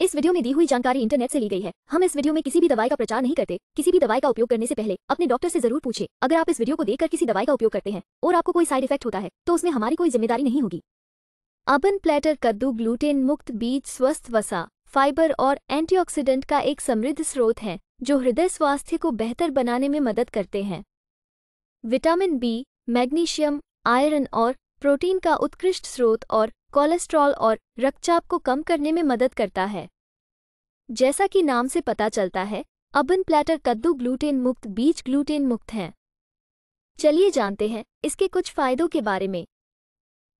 इस वीडियो में दी हुई जानकारी इंटरनेट से ली गई है हम इस वीडियो में किसी भी दवाई का प्रचार नहीं करते किसी भी दवाई का उपयोग करने से पहले अपने डॉक्टर से जरूर पूछे अगर आप इस वीडियो को देखकर किसी दवाई का उपयोग करते हैं और आपको कोई साइड इफेक्ट होता है तो उसमें हमारी कोई जिम्मेदारी नहीं होगी अबन प्लेटर कद्दू ग्लूटेन मुक्त बीज स्वस्थ वसा फाइबर और एंटी का एक समृद्ध स्रोत है जो हृदय स्वास्थ्य को बेहतर बनाने में मदद करते हैं विटामिन बी मैग्नीशियम आयरन और प्रोटीन का उत्कृष्ट स्रोत और कोलेस्ट्रॉल और रक्तचाप को कम करने में मदद करता है जैसा कि नाम से पता चलता है अबन प्लेटर कद्दू ग्लूटेन मुक्त बीज ग्लूटेन मुक्त हैं चलिए जानते हैं इसके कुछ फायदों के बारे में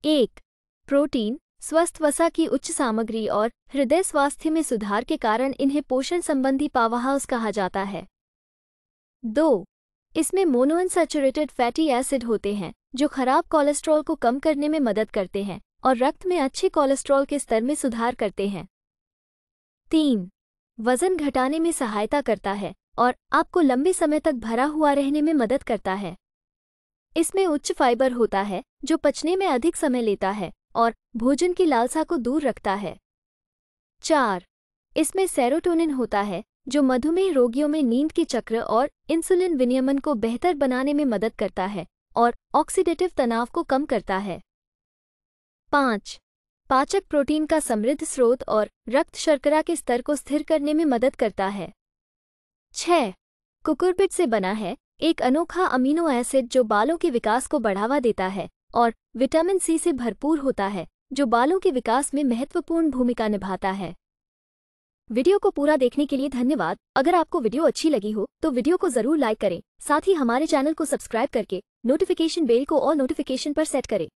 एक प्रोटीन स्वस्थ वसा की उच्च सामग्री और हृदय स्वास्थ्य में सुधार के कारण इन्हें पोषण संबंधी पावहाउस कहा जाता है दो इसमें मोनोअनसेचुरेटेड फैटी एसिड होते हैं जो खराब कोलेस्ट्रॉल को कम करने में मदद करते हैं और रक्त में अच्छे कोलेस्ट्रॉल के स्तर में सुधार करते हैं तीन वजन घटाने में सहायता करता है और आपको लंबे समय तक भरा हुआ रहने में मदद करता है इसमें उच्च फाइबर होता है जो पचने में अधिक समय लेता है और भोजन की लालसा को दूर रखता है चार इसमें सेरोटोनिन होता है जो मधुमेह रोगियों में नींद के चक्र और इंसुलिन विनियमन को बेहतर बनाने में मदद करता है और ऑक्सीडेटिव तनाव को कम करता है पाँच पाचक प्रोटीन का समृद्ध स्रोत और रक्त शर्करा के स्तर को स्थिर करने में मदद करता है छह कुकुरबिट से बना है एक अनोखा अमीनो एसिड जो बालों के विकास को बढ़ावा देता है और विटामिन सी से भरपूर होता है जो बालों के विकास में महत्वपूर्ण भूमिका निभाता है वीडियो को पूरा देखने के लिए धन्यवाद अगर आपको वीडियो अच्छी लगी हो तो वीडियो को जरूर लाइक करें साथ ही हमारे चैनल को सब्सक्राइब करके नोटिफिकेशन बेल को और नोटिफिकेशन पर सेट करें